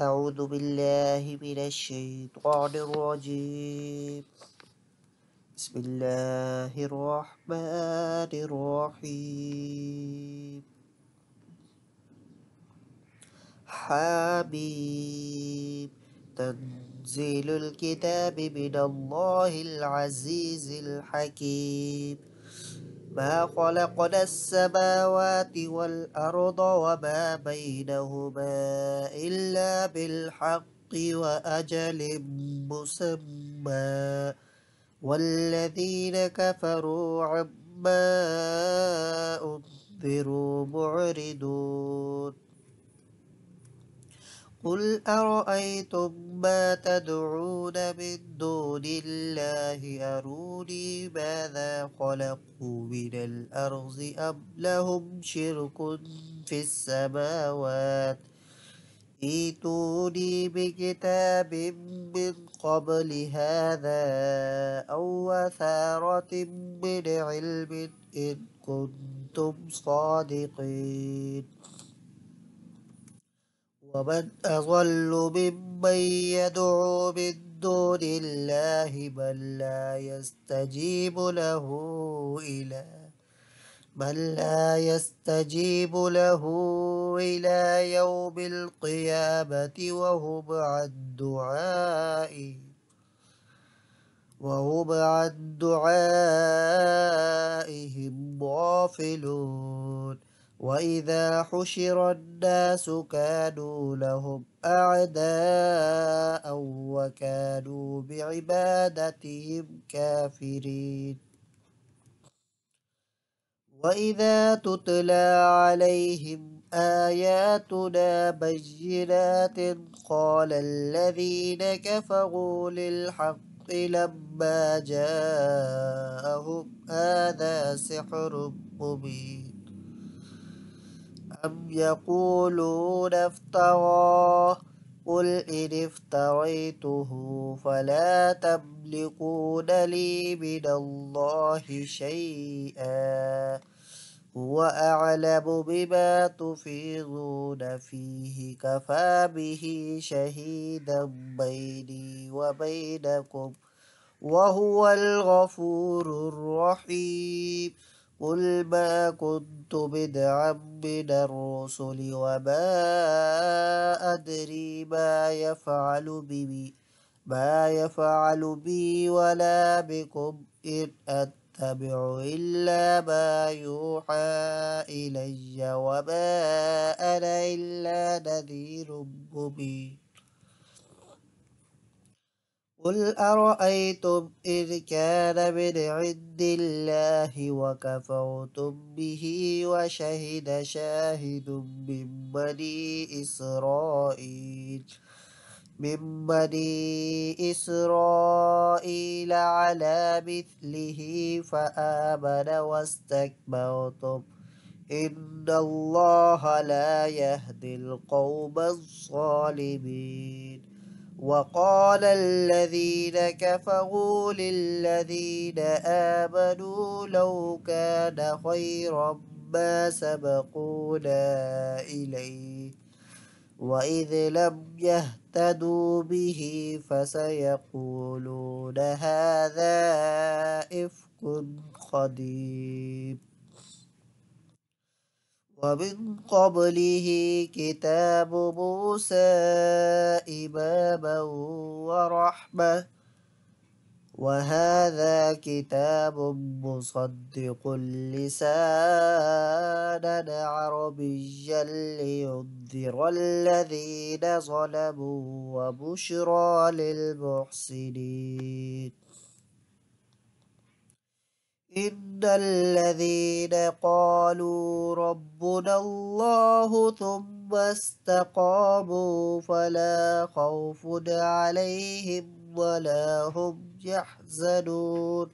أعوذ بالله من الشيطان الرجيم بسم الله الرحمن الرحيم حبيب تنزيل الكتاب من الله العزيز الحكيم ما خلقنا السماوات والأرض وما بينهما إلا بالحق وأجل مسمى والذين كفروا عما أنذروا معرضون قل أرأيتم ما تدعون من دون الله أروني ماذا خلقوا من الأرض أم لهم شرك في السماوات إيتوني بكتاب من قبل هذا أو أثارة من علم إن كنتم صادقين ومن أضل ممن يدعو من دون الله من لا يستجيب له إلى من لا يستجيب له إلى يوم القيامة وهم عن دعائهم وهم عن دعائهم غافلون وإذا حشر الناس كانوا لهم أعداء وكانوا بعبادتهم كافرين وإذا تتلى عليهم آياتنا بينات قال الذين كفروا للحق لما جاءهم هذا سحر مبين أم يقولون افتراه قل إن افتريته فلا تملكون لي من الله شيئا هو أعلم بما تفيضون فيه كفى به شهيدا بيني وبينكم وهو الغفور الرحيم قل ما كنت بدعا من الرسل وما أدري ما يفعل بي ما يفعل بي ولا بكم إن أتبع إلا ما يوحى إلي وما أنا إلا نذير مبين قل أرأيتم إذ كان من عند الله وكفرتم به وشهد شاهد من بني إسرائيل من بني إسرائيل على مثله فآمن واستكبرتم إن الله لا يهدي القوم الظالمين وقال الذين كفروا للذين آمنوا لو كان خيرا ما سبقونا إليه وإذ لم يهتدوا به فسيقولون هذا إفك قديم ومن قبله كتاب موسى إماما ورحمة وهذا كتاب مصدق لسانا عربيا لينذر الذين ظلموا وبشرى للمحسنين إن الذين قالوا ربنا الله ثم استقاموا فلا خوف عليهم ولا هم يحزنون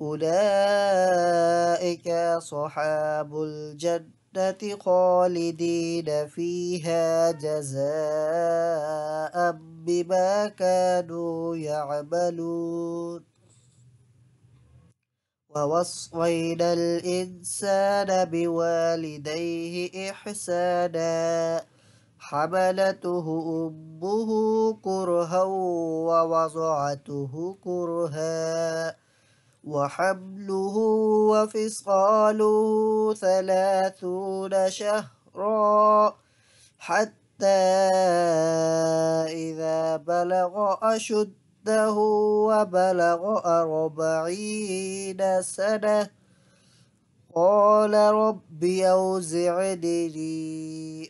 أولئك أصحاب الجنة خالدين فيها جزاء بما كانوا يعملون ووصينا الإنسان بوالديه إحسانا حملته أمه كرها ووضعته كرها وحمله وفصاله ثلاثون شهرا حتى إذا بلغ أشده جده وبلغ أربعين سنة قال رب أوزعني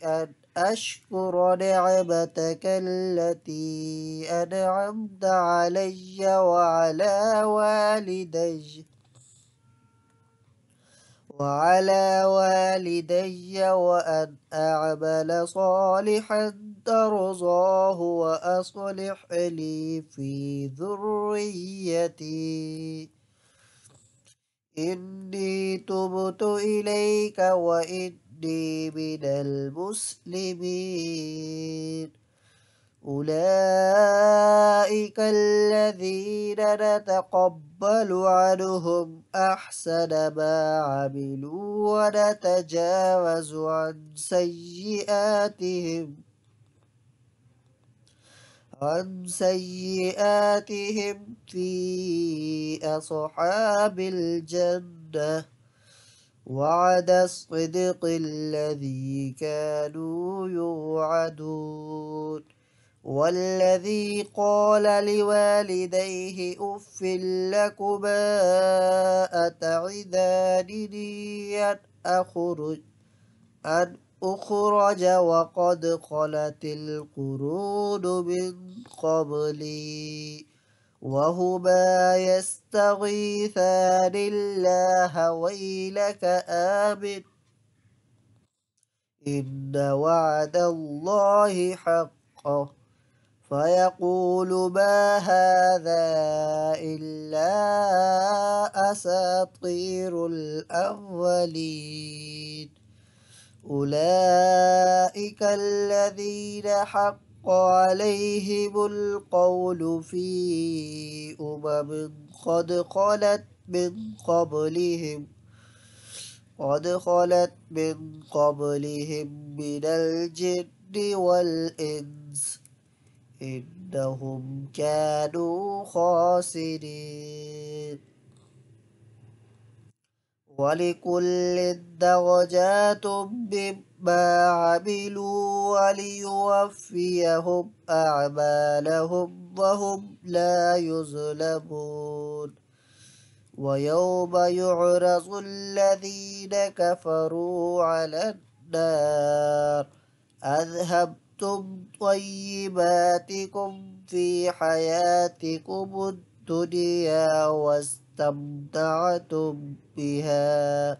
أن أشكر نعمتك التي أنعمت علي وعلى والدي وعلى والدي وأن أعمل صالحا ترضاه وأصلح لي في ذريتي إني تبت إليك وإني من المسلمين أولئك الذين نتقبل عنهم أحسن ما عملوا ونتجاوز عن سيئاتهم عن سيئاتهم في أصحاب الجنة وعد الصدق الذي كانوا يوعدون والذي قال لوالديه أف لكما أتعدانني أن أخرج أن أخرج وقد خلت القرود من قبلي وهما يستغيثان الله ويلك آمن إن وعد الله حق فيقول ما هذا إلا أساطير الأولين أولئك الذين حق عليهم القول في أمم قد خلت من قبلهم قد خلت من قبلهم من الجن والإنس إنهم كانوا خاسرين ولكل الدرجات مما عملوا وليوفيهم أعمالهم وهم لا يظلمون ويوم يعرض الذين كفروا على النار أذهبتم طيباتكم في حياتكم الدنيا واستقاموا استمتعتم بها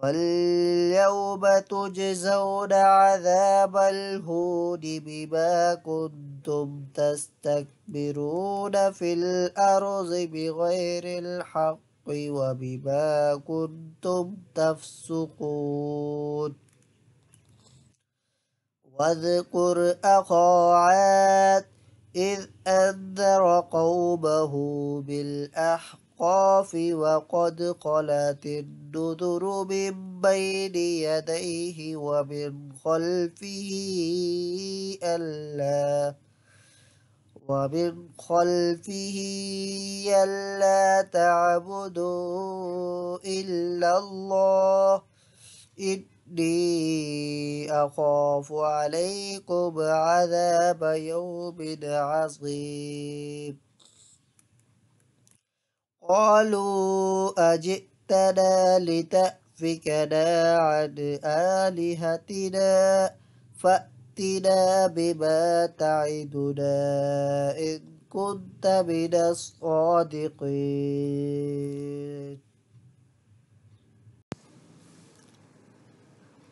فاليوم تجزون عذاب الهون بما كنتم تستكبرون في الأرض بغير الحق وبما كنتم تفسقون واذكر أخا إذ أنذر قومه بالأحقاف وقد قلت النذر من بين يديه ومن خلفه ألا ومن خلفه ألا تعبدوا إلا الله إن إني أخاف عليكم عذاب يوم عظيم قالوا أجئتنا لتأفكنا عن آلهتنا فأتنا بما تعدنا إن كنت من الصادقين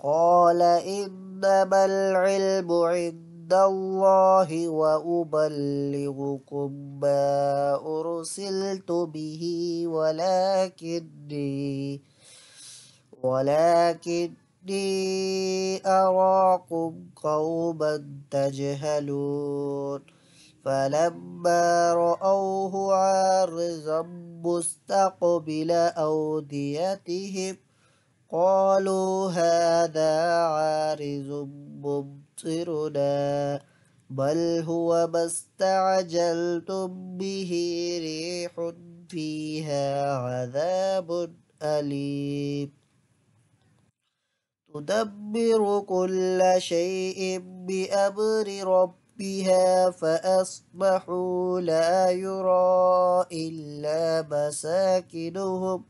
قال إنما العلم عند الله وأبلغكم ما أرسلت به ولكني ولكني أراكم قوما تجهلون فلما رأوه عارضا مستقبل أوديتهم قالوا هذا عارض مبطرنا بل هو ما استعجلتم به ريح فيها عذاب أليم تدبر كل شيء بأمر ربها فأصبحوا لا يرى إلا مساكنهم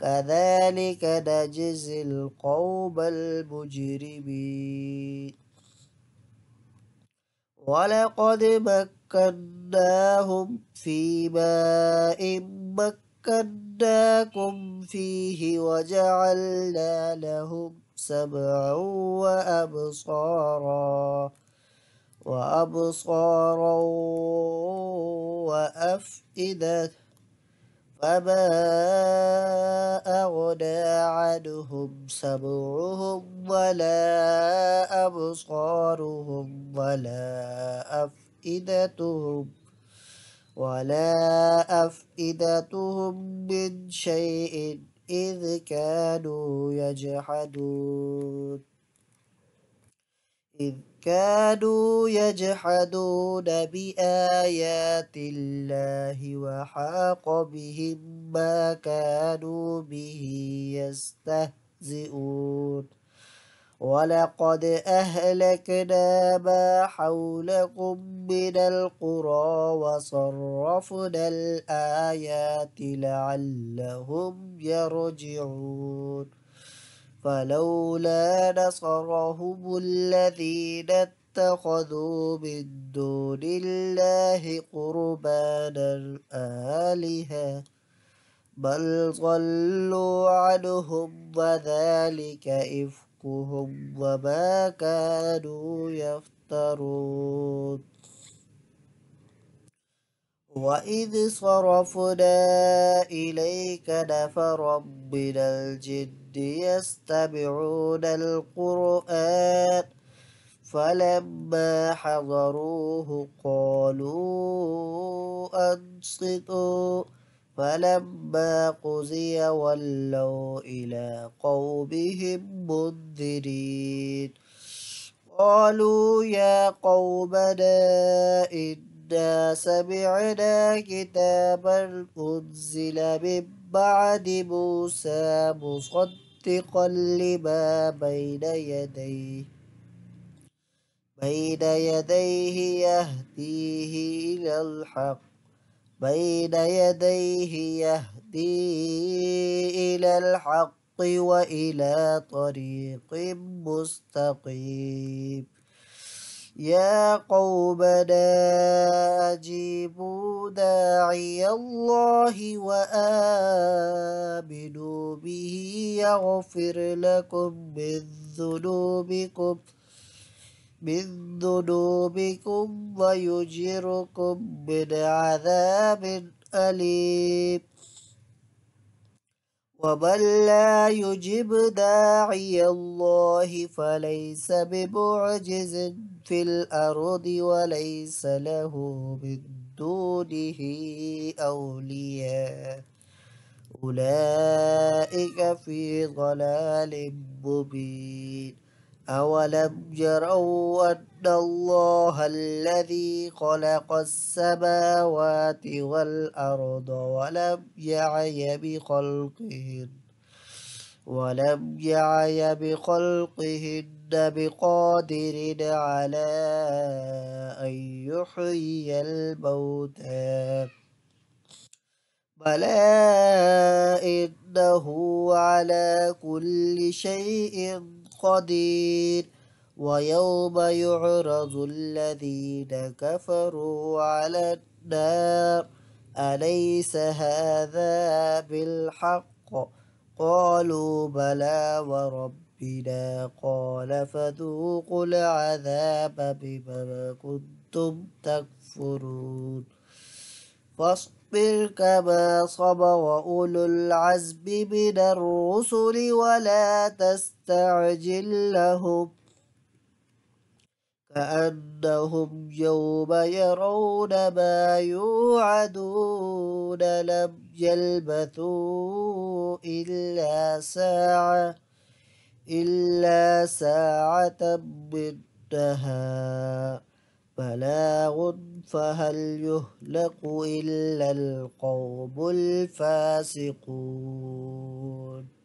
كذلك نجزي القوم المجرمين ولقد مكناهم في ماء مكناكم فيه وجعلنا لهم سمعا وأبصارا وأبصارا وأفئدة فما أوداعدهم سمعهم ولا أبصارهم ولا أفئدتهم ولا أفئدتهم من شيء إذ كانوا يجحدون إذ كادوا يجحدون بآيات الله وحاق بهم ما كانوا به يستهزئون ولقد أهلكنا ما حولكم من القرى وصرفنا الآيات لعلهم يرجعون فلولا نصرهم الذين اتخذوا من دون الله قربانا آلهة بل ضلوا عنهم وذلك إفكهم وما كانوا يفترون وإذ صرفنا إليك نفرا من الجن يستمعون القرآن فلما حضروه قالوا أنصتوا فلما قضي ولوا إلى قومهم منذرين قالوا يا قومنا إنا سمعنا كتابا أنزل من بعد موسى مصدقا مصدقا لما بين يديه بين يديه يهديه إلى الحق بين يديه يهديه إلى الحق وإلى طريق مستقيم يا قوم لا أجيبوا داعي الله وآمنوا به يغفر لكم من ذنوبكم من ذنوبكم ويجركم من عذاب أليم ومن لا يجب داعي الله فليس بمعجز في الأرض وليس له من دونه أولياء أولئك في ضلال مبين أولم يروا أن الله الذي خلق السماوات والأرض ولم يعي بخلقهن ولم يعي بخلقهن بقادر على أن يحيي الموتى بلى إنه على كل شيء قدير ويوم يعرض الذين كفروا على النار أليس هذا بالحق قالوا بلى وربنا قال فذوقوا العذاب بما كنتم تكفرون فاصبر فاصبر كما صبر أولو العزم من الرسل ولا تستعجل لهم كأنهم يوم يرون ما يوعدون لم يلبثوا إلا ساعة إلا ساعة من نهار بلاغ فهل يهلك إلا القوم الفاسقون